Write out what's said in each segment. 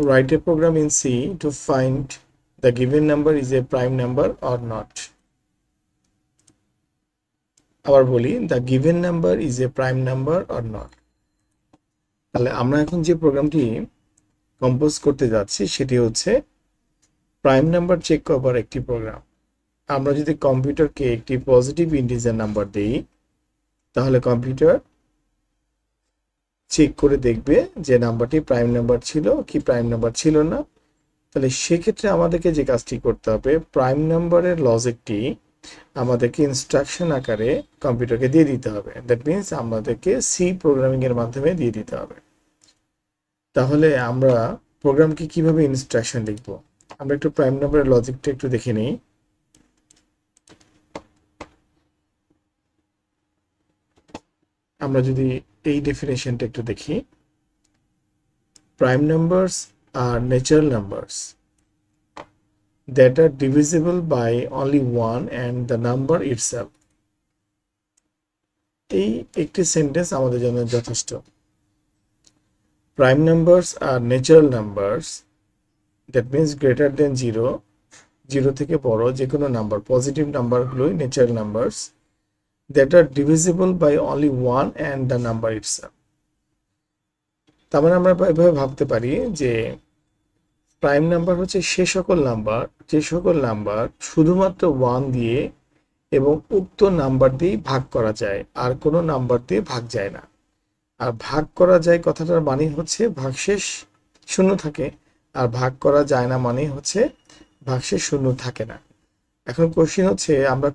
write a program in C to find the given number is a prime number or not আবার বলি the given number is a prime number or not তাহলে আমরা এখন যে প্রোগ্রামটি compose করতে যাচ্ছি সেটি হচ্ছে প্রাইম নাম্বার চেক করবার একটি প্রোগ্রাম আমরা যদি কম্পিউটারকে একটি পজিটিভ ইন্টিজার নাম্বার দিই তাহলে কম্পিউটার চেক করে দেখবে যে নাম্বারটি প্রাইম নাম্বার ছিল কি প্রাইম নাম্বার ছিল না তাহলে সেক্ষেত্রে আমাদেরকে যে কাজটি করতে হবে প্রাইম নাম্বারের লজিকটি আমাদেরকে ইনস্ট্রাকশন আকারে কম্পিউটারকে দিয়ে দিতে হবে দ্যাট মিনস আমাদেরকে সি প্রোগ্রামিংয়ের মাধ্যমে দিয়ে দিতে হবে তাহলে আমরা প্রোগ্রামকে কিভাবে ইনস্ট্রাকশন লিখব আমরা একটু প্রাইম নাম্বারের লজিকটা একটু দেখে নিই আমরা যদি এই ডেফিনেশনটা একটু দেখি prime numbers are natural numbers that are divisible by only one and the number itself এই একটি সেন্টেন্স আমাদের জন্য যথেষ্ট prime numbers are natural numbers that means greater than zero zero থেকে বড় যে কোনো নাম্বার পজিটিভ নাম্বারগুলোই natural numbers that are divisible by only one and the number itself তার মানে আমরা এভাবে ভাবতে পারি যে প্রাইম নাম্বার হচ্ছে সে সকল নাম্বার যে সকল নাম্বার শুধুমাত্র ওয়ান দিয়ে এবং উক্ত নাম্বার দিয়ে ভাগ করা যায় আর কোনো নাম্বার দিয়ে ভাগ যায় না আর ভাগ করা যায় কথাটার মানে হচ্ছে ভাগশেষ শূন্য থাকে আর ভাগ করা যায় না মানেই হচ্ছে ভাগশেষ শূন্য থাকে না এখন কোশ্চিন হচ্ছে আমরা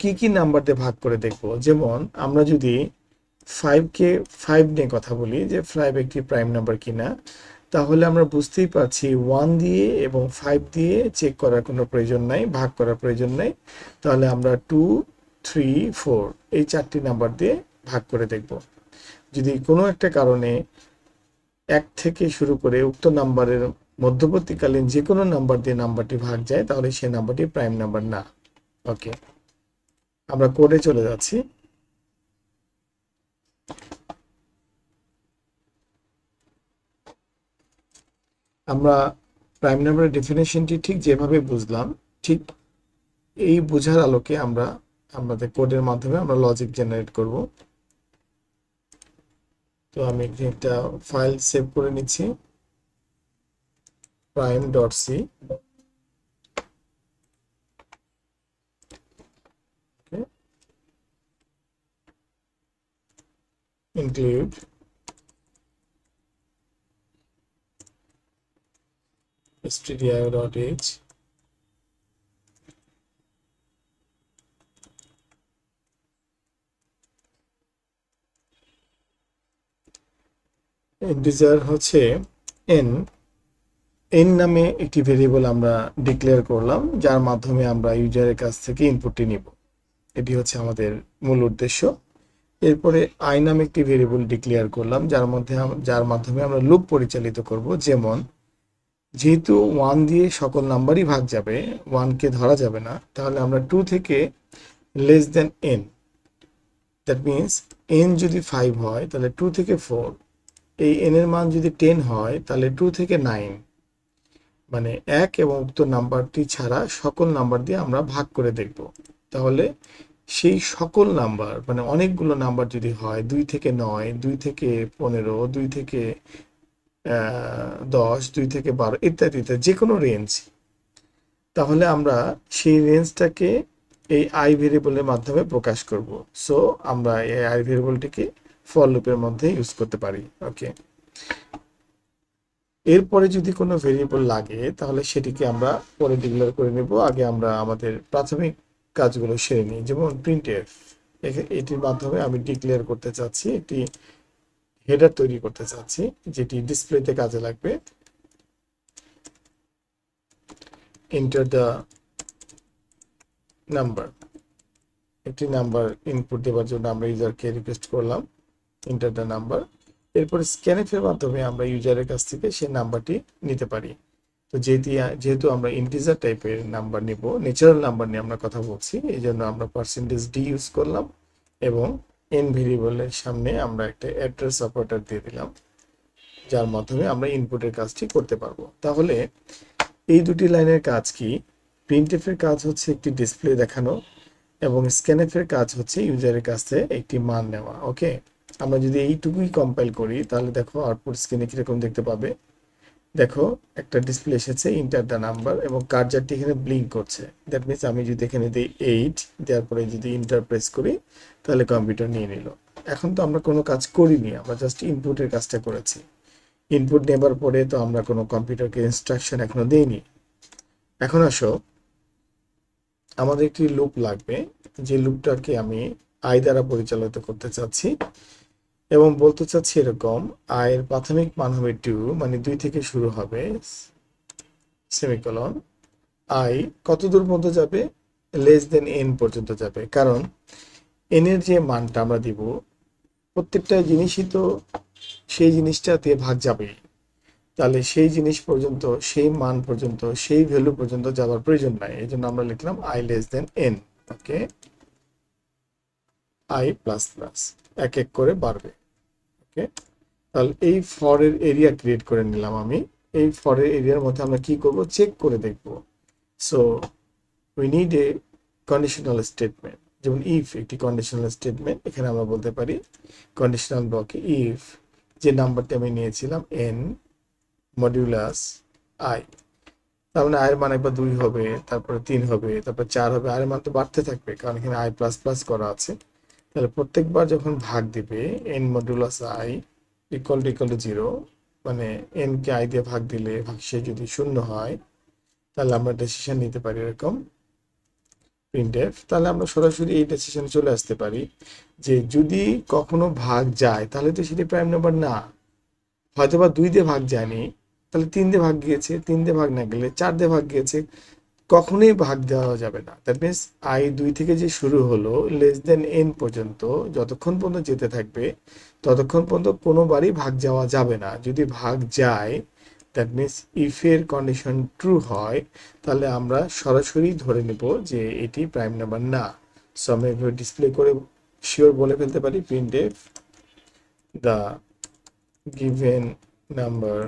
কি কি নাম্বার দিয়ে ভাগ করে দেখব যেমন আমরা যদি ফাইভকে ফাইভ নিয়ে কথা বলি যে ফাইভ একটি প্রাইম নাম্বার কিনা তাহলে আমরা বুঝতেই পারছি ওয়ান দিয়ে এবং ফাইভ দিয়ে চেক করার কোনো প্রয়োজন নাই ভাগ করার প্রয়োজন নাই তাহলে আমরা টু থ্রি ফোর এই চারটি নাম্বার দিয়ে ভাগ করে দেখব যদি কোনো একটা কারণে এক থেকে শুরু করে উক্ত নাম্বারের মধ্যবর্তীকালীন যে কোনো নাম্বার দিয়ে নাম্বারটি ভাগ যায় তাহলে সে নাম্বারটি প্রাইম নাম্বার না ওকে আমরা কোডে চলে যাচ্ছি আমরা প্রাইম নাম্বারের ডেফিনেশনটি ঠিক যেভাবে বুঝলাম ঠিক এই বোঝার আলোকে আমরা আমাদের কোডের মাধ্যমে আমরা লজিক জেনারেট করব তো আমি একটা ফাইল সেভ করে নিচ্ছি prime dot c include stdio.h integer হচ্ছে এন এন নামে একটি ভেরিয়েবল আমরা ডিক্লেয়ার করলাম যার মাধ্যমে আমরা ইউজারের কাছ থেকে ইনপুটটি নিব এটি হচ্ছে আমাদের মূল উদ্দেশ্য এরপরে আই নামে একটি ভেরিয়েবল ডিক্লেয়ার করলাম যার মধ্যে যার মাধ্যমে আমরা লুপ পরিচালিত করব যেমন যেহেতু ওয়ান দিয়ে সকল নাম্বারই ভাগ যাবে ওয়ানকে ধরা যাবে না তাহলে আমরা টু থেকে less than n that means n যদি ফাইভ হয় তাহলে টু থেকে ফোর এই এনের মান যদি টেন হয় তাহলে টু থেকে নাইন মানে এক এবং উক্ত নাম্বারটি ছাড়া সকল নাম্বার দিয়ে আমরা ভাগ করে দেখব তাহলে সেই সকল নাম্বার মানে অনেকগুলো নাম্বার যদি হয় দুই থেকে নয় দুই থেকে পনেরো দুই থেকে দশ দুই থেকে বারো ইত্যাদি ইত্যাদি যে কোনো রেঞ্জ তাহলে আমরা সেই রেঞ্জটাকে এই আই ভেরিয়েবলের মাধ্যমে প্রকাশ করব সো আমরা এই আই ভেরিয়েবলটিকে ফল লুপের মধ্যে ইউজ করতে পারি ওকে এরপরে যদি কোনো ভেরিয়েবল লাগে তাহলে সেটিকে আমরা পরে ডিক্লেয়ার করে নেব আগে আমরা আমাদের প্রাথমিক কাজগুলো সেরে নিই যেমন প্রিন্টের এটির মাধ্যমে আমি ডিক্লেয়ার করতে চাচ্ছি একটি হেডার তৈরি করতে চাচ্ছি যেটি ডিসপ্লেতে কাজে লাগবে ইন্টার দ্য নাম্বার একটি নাম্বার ইনপুট দেওয়ার জন্য আমরা ইউজারকে রিকোয়েস্ট করলাম এন্টার দ্য নাম্বার এরপরে স্ক্যানেফের মাধ্যমে আমরা ইউজারের কাছ থেকে সেই নাম্বারটি নিতে পারি তো যেহেতু যেহেতু আমরা ইন্টিজার টাইপের নাম্বার নিব ন্যাচারাল নাম্বার নিয়ে আমরা কথা বলছি এই জন্য আমরা পার্সেন্টেজ ডি ইউজ করলাম এবং এন ভেরিয়েবলের সামনে আমরা একটা অ্যাড্রেস অপারেটর দিয়ে দিলাম যার মাধ্যমে আমরা ইনপুটের কাজটি করতে পারবো তাহলে এই দুটি লাইনের কাজ কি প্রিন্টএফের কাজ হচ্ছে একটি ডিসপ্লে দেখানো এবং স্ক্যানএফের কাজ হচ্ছে ইউজারের কাছে একটি মান নেওয়া ওকে আমরা যদি এইটুকুই কম্পাইল করি তাহলে দেখো আউটপুট স্ক্রিনে কীরকম দেখতে পাবে দেখো একটা ডিসপ্লে এসেছে ইন্টার দ্য নাম্বার এবং কার্জারটি এখানে ব্লিঙ্ক করছে দ্যাট মিনস আমি যদি এখানে দিই এইট দেওয়ার পরে যদি ইন্টার প্রেস করি তাহলে কম্পিউটার নিয়ে নিল এখন তো আমরা কোনো কাজ করিনি আমরা জাস্ট ইনপুটের কাজটা করেছি ইনপুট নেবার পরে তো আমরা কোনো কম্পিউটারকে ইনস্ট্রাকশন এখনো দেইনি এখন আসো আমাদের একটি লুপ লাগবে যে লুপটাকে আমি আই দ্বারা পরিচালিত করতে চাচ্ছি এবং বলতে চাচ্ছি এরকম আয়ের প্রাথমিক মান হবে টু মানে দুই থেকে শুরু হবে সেমিকলন আই কত দূর পর্যন্ত যাবে লেস দেন এন পর্যন্ত যাবে কারণ এন এর যে মানটা আমরা দিব প্রত্যেকটা জিনিসই তো সেই জিনিসটা দিয়ে ভাগ যাবেই তাহলে সেই জিনিস পর্যন্ত সেই মান পর্যন্ত সেই ভ্যালু পর্যন্ত যাওয়ার প্রয়োজন নাই এই জন্য আমরা লিখলাম i less than n okay i plus plus এক এক করে বাড়বে ওকে তাহলে এই ফরের এরিয়া ক্রিয়েট করে নিলাম আমি এই ফরের এরিয়ার মধ্যে আমরা কি করব চেক করে দেখব so we need a conditional statement যেমন ইফ একটি কন্ডিশনাল স্টেটমেন্ট এখানে আমরা বলতে পারি কন্ডিশনাল ব্লকে ইফ যে নাম্বারটি আমি নিয়েছিলাম এন মডিউলাস আই তার মানে আয়ের মান একবার দুই হবে তারপরে তিন হবে তারপর চার হবে আয়ের মান তো বাড়তে থাকবে কারণ এখানে আই প্লাস প্লাস করা আছে তাহলে প্রত্যেকবার যখন ভাগ দিবে n modulus i equal to equal to zero মানে কে আই দিয়ে ভাগ দিলে ভাগশেষ যদি শূন্য হয় তাহলে আমরা ডিসিশন নিতে পারি এরকম প্রিন্টেফ তাহলে আমরা সরাসরি এই ডিসিশনে চলে আসতে পারি যে যদি কখনো ভাগ যায় তাহলে তো সেটি প্রাইম নাম্বার না হয়তো বা দুই দিয়ে ভাগ যায়নি তাহলে তিন দিয়ে ভাগ গিয়েছে তিন দিয়ে ভাগ না গেলে চার দিয়ে ভাগ গিয়েছে কখনোই ভাগ দেওয়া যাবে না দ্যাট মিনস আই দুই থেকে যে শুরু হলো লেস দেন এন পর্যন্ত যতক্ষণ পর্যন্ত যেতে থাকবে ততক্ষণ পর্যন্ত কোনোবারই ভাগ যাওয়া যাবে না যদি ভাগ যায় দ্যাট মিনস ইফের কন্ডিশন ট্রু হয় তাহলে আমরা সরাসরি ধরে নেব যে এটি প্রাইম নাম্বার না সো আমি এভাবে ডিসপ্লে করে শিওর বলে ফেলতে পারি প্রিন্টে the given number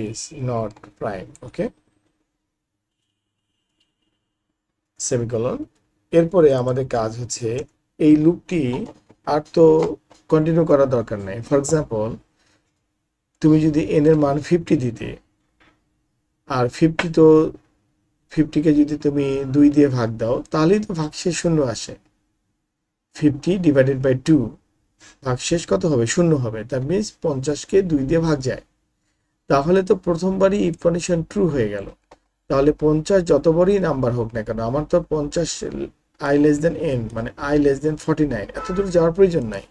is not prime okay semicolon এরপরে আমাদের কাজ হচ্ছে এই লুপটি আর তো কন্টিনিউ করা দরকার নেই ফর এক্সাম্পল তুমি যদি এন এর মান ফিফটি দিতে আর ফিফটি তো ফিফটিকে যদি তুমি দুই দিয়ে ভাগ দাও তাহলেই তো ভাগশেষ শূন্য আসে ফিফটি ডিভাইডেড বাই টু ভাগশেষ কত হবে শূন্য হবে তার মিনস পঞ্চাশকে দুই দিয়ে ভাগ যায় তাহলে তো প্রথমবারই ইনফরমেশন ট্রু হয়ে গেল তাহলে পঞ্চাশ যত বড়ই নাম্বার হোক না কেন আমার তো পঞ্চাশ আই লেস দেন এন মানে i less than forty nine এত দূর যাওয়ার প্রয়োজন নাই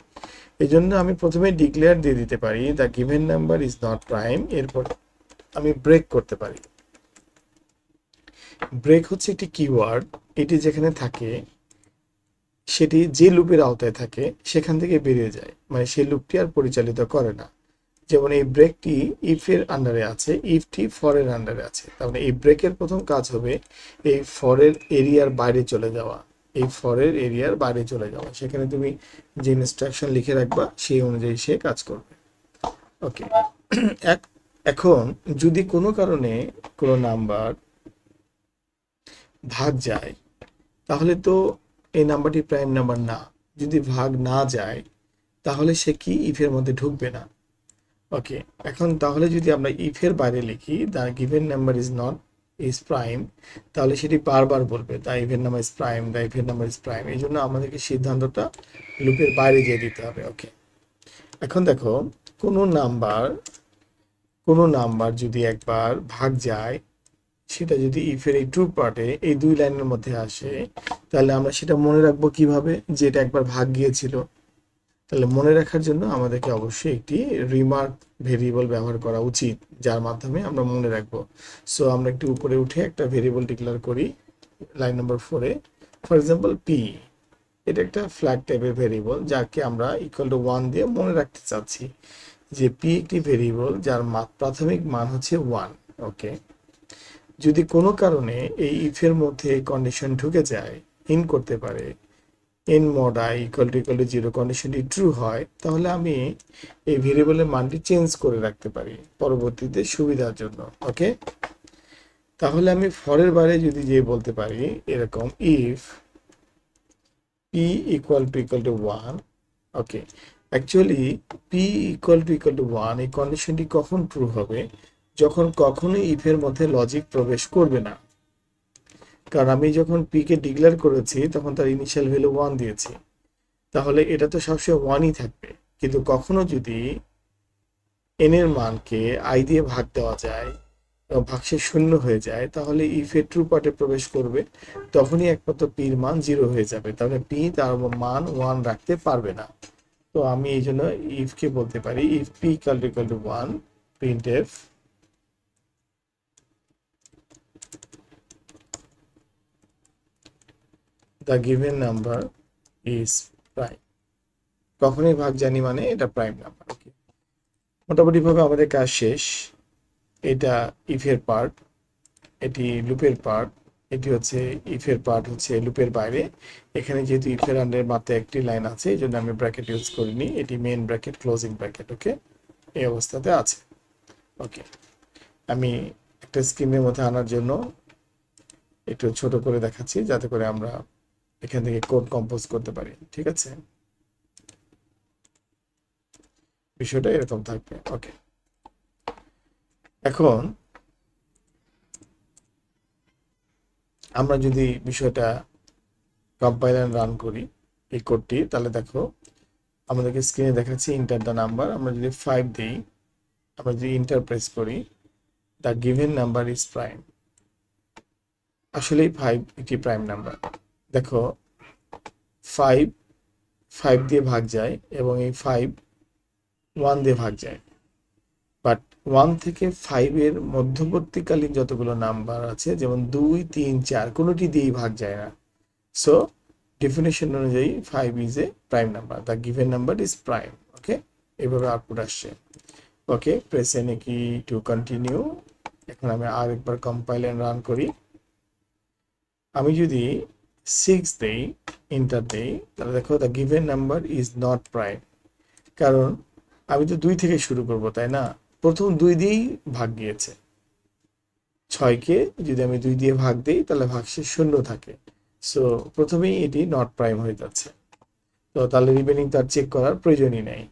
এই জন্য আমি প্রথমে ডিক্লেয়ার দিয়ে দিতে পারি the given number is not prime এরপর আমি ব্রেক করতে পারি ব্রেক হচ্ছে একটি কিওয়ার্ড এটি যেখানে থাকে সেটি যে লুপের আওতায় থাকে সেখান থেকে বেরিয়ে যায় মানে সেই লুপটি আর পরিচালিত করে না যেমন এই ব্রেকটি ইফের আন্ডারে আছে ইফটি ফরের আন্ডারে আছে তার মানে এই ব্রেকের প্রথম কাজ হবে এই ফরের এরিয়ার বাইরে চলে যাওয়া এই ফরের এরিয়ার বাইরে চলে যাওয়া সেখানে তুমি যে ইনস্ট্রাকশন লিখে রাখবা সেই অনুযায়ী সে কাজ করবে ওকে এক এখন যদি কোনো কারণে কোনো নাম্বার ভাগ যায় তাহলে তো এই নাম্বারটি প্রাইম নাম্বার না যদি ভাগ না যায় তাহলে সে কি ইফের মধ্যে ঢুকবে না ওকে এখন তাহলে যদি আমরা ইফের বাইরে লিখি the given number is not is prime তাহলে সেটি বারবার বলবে the even number is prime the even number is prime এই জন্য আমাদেরকে সিদ্ধান্তটা লুপের বাইরে যেয়ে দিতে হবে ওকে এখন দেখো কোনো নাম্বার কোনো নাম্বার যদি একবার ভাগ যায় সেটা যদি ইফের এই টু পার্টে এই দুই লাইনের মধ্যে আসে তাহলে আমরা সেটা মনে রাখবো কিভাবে যে এটা একবার ভাগ গিয়েছিল তাহলে মনে রাখার জন্য আমাদেরকে অবশ্যই একটি রিমার্ক ভেরিয়েবল ব্যবহার করা উচিত যার মাধ্যমে আমরা মনে রাখবো সো আমরা একটু উপরে উঠে একটা ভেরিয়েবল ডিক্লেয়ার করি লাইন নম্বর ফোরে ফর এক্সাম্পল পি এটা একটা ফ্ল্যাগ টাইপের ভেরিয়েবল যাকে আমরা ইকুয়াল টু ওয়ান দিয়ে মনে রাখতে চাচ্ছি যে পি একটি ভেরিয়েবল যার প্রাথমিক মান হচ্ছে ওয়ান ওকে যদি কোনো কারণে এই ইফের মধ্যে কন্ডিশন ঢুকে যায় ইন করতে পারে n mod i equal to equal to zero কন্ডিশনটি ট্রু হয় তাহলে আমি এই ভেরিয়েবলের মানটি চেঞ্জ করে রাখতে পারি পরবর্তীতে সুবিধার জন্য ওকে তাহলে আমি ফরের বারে যদি যে বলতে পারি এরকম if p equal to equal to one okay actually p equal to equal to one এই কন্ডিশনটি কখন ট্রু হবে যখন কখনোই ইফের মধ্যে লজিক প্রবেশ করবে না কারণ আমি যখন পি কে ডিক্লেয়ার করেছি তখন তার ইনিশিয়াল ভ্যালু ওয়ান দিয়েছি তাহলে এটা তো সবসময় ওয়ানই থাকবে কিন্তু কখনো যদি এন এর মানকে আই দিয়ে ভাগ দেওয়া যায় সে শূন্য হয়ে যায় তাহলে ইফে ট্রু পার্টে প্রবেশ করবে তখনই একমাত্র পির মান জিরো হয়ে যাবে তাহলে পি তার মান ওয়ান রাখতে পারবে না তো আমি এই জন্য ইফকে বলতে পারি if p equal to one printf the given number is prime কখনই ভাগ জানি মানে এটা প্রাইম নাম্বার ওকে মোটামুটিভাবে আমাদের কাজ শেষ এটা ইফের পার্ট এটি লুপের পার্ট এটি হচ্ছে ইফের পার্ট হচ্ছে লুপের বাইরে এখানে যেহেতু ইফের আন্ডারের মাত্র একটি লাইন আছে এই জন্য আমি ব্র্যাকেট ইউজ করিনি এটি main bracket closing bracket okay এই অবস্থাতে আছে ওকে আমি একটা স্কিমের মধ্যে আনার জন্য একটু ছোট করে দেখাচ্ছি যাতে করে আমরা এখান থেকে কোড কম্পোজ করতে পারি ঠিক আছে বিষয়টা এরকম থাকবে ওকে এখন আমরা যদি বিষয়টা কম্পাইলার রান করি এই কোডটি তাহলে দেখো আমাদেরকে স্ক্রিনে দেখাচ্ছে ইন্টার দ্য নাম্বার আমরা যদি ফাইভ দিই আমরা যদি ইন্টার প্রেস করি the given number is prime আসলেই ফাইভ একটি প্রাইম নাম্বার দেখো ফাইভ ফাইভ দিয়ে ভাগ যায় এবং এই ফাইভ ওয়ান দিয়ে ভাগ যায় বাট ওয়ান থেকে ফাইভের মধ্যবর্তীকালীন যতগুলো নাম্বার আছে যেমন দুই তিন চার কোনোটি দিয়েই ভাগ যায় না সো ডেফিনেশন অনুযায়ী five is a prime number the given number is prime okay এভাবে আউটপুট আসছে ওকে প্রেসে নাকি টু কন্টিনিউ এখন আমি আর একবার কম্পাইল অ্যান্ড রান করি আমি যদি সিক্স দেই ইন্টার দেই তাহলে দেখো the given number is not prime কারণ আমি তো দুই থেকে শুরু করব তাই না প্রথম দুই দিয়েই ভাগ গিয়েছে ছয়কে যদি আমি দুই দিয়ে ভাগ দিই তাহলে ভাগশেষ শূন্য থাকে সো প্রথমেই এটি নট প্রাইম হয়ে যাচ্ছে তো তাহলে রিমেনিং তার চেক করার প্রয়োজনই নেই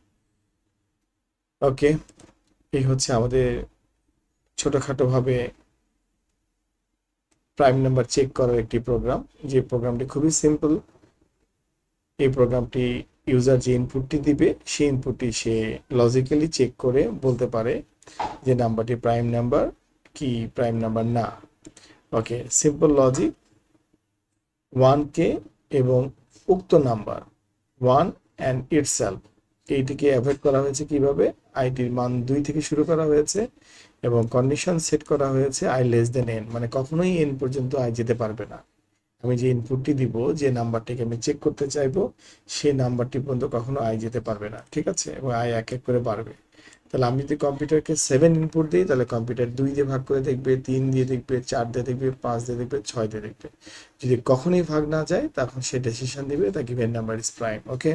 ওকে এই হচ্ছে আমাদের ছোটোখাটোভাবে প্রাইম নাম্বার চেক করার একটি প্রোগ্রাম যে প্রোগ্রামটি খুবই সিম্পল এই প্রোগ্রামটি ইউজার যে ইনপুটটি দিবে সেই ইনপুটটি সে লজিক্যালি চেক করে বলতে পারে যে নাম্বারটি প্রাইম নাম্বার কি প্রাইম নাম্বার না ওকে সিম্পল লজিক ওয়ান কে এবং উক্ত নাম্বার ওয়ান অ্যান্ড ইটসেলফ এইটিকে অ্যাভয়েড করা হয়েছে কিভাবে আইটির মান দুই থেকে শুরু করা হয়েছে এবং কন্ডিশন সেট করা হয়েছে আই লেস দেন এন মানে কখনোই এন পর্যন্ত আই যেতে পারবে না আমি যে ইনপুটটি দিব যে নাম্বারটিকে আমি চেক করতে চাইবো সেই নাম্বারটি পর্যন্ত কখনো আই যেতে পারবে না ঠিক আছে এবং আই এক এক করে বাড়বে তাহলে আমি যদি কম্পিউটারকে সেভেন ইনপুট দিই তাহলে কম্পিউটার দুই দিয়ে ভাগ করে দেখবে তিন দিয়ে দেখবে চার দিয়ে দেখবে পাঁচ দিয়ে দেখবে ছয় দিয়ে দেখবে যদি কখনোই ভাগ না যায় তখন সে ডিসিশন দিবে তা given number is prime okay